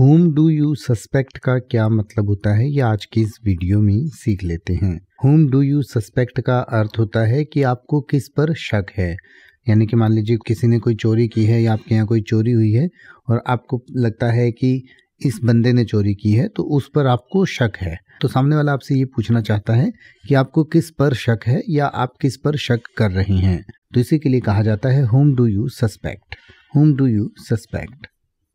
home do you suspect का क्या मतलब होता है ये आज की इस वीडियो में सीख लेते हैं होम डू यू सस्पेक्ट का अर्थ होता है कि आपको किस पर शक है यानी कि मान लीजिए किसी ने कोई चोरी की है या आपके यहाँ कोई चोरी हुई है और आपको लगता है कि इस बंदे ने चोरी की है तो उस पर आपको शक है तो सामने वाला आपसे ये पूछना चाहता है कि आपको किस पर शक है या आप किस पर शक कर रहे हैं तो इसी के लिए कहा जाता है whom do you suspect whom do you suspect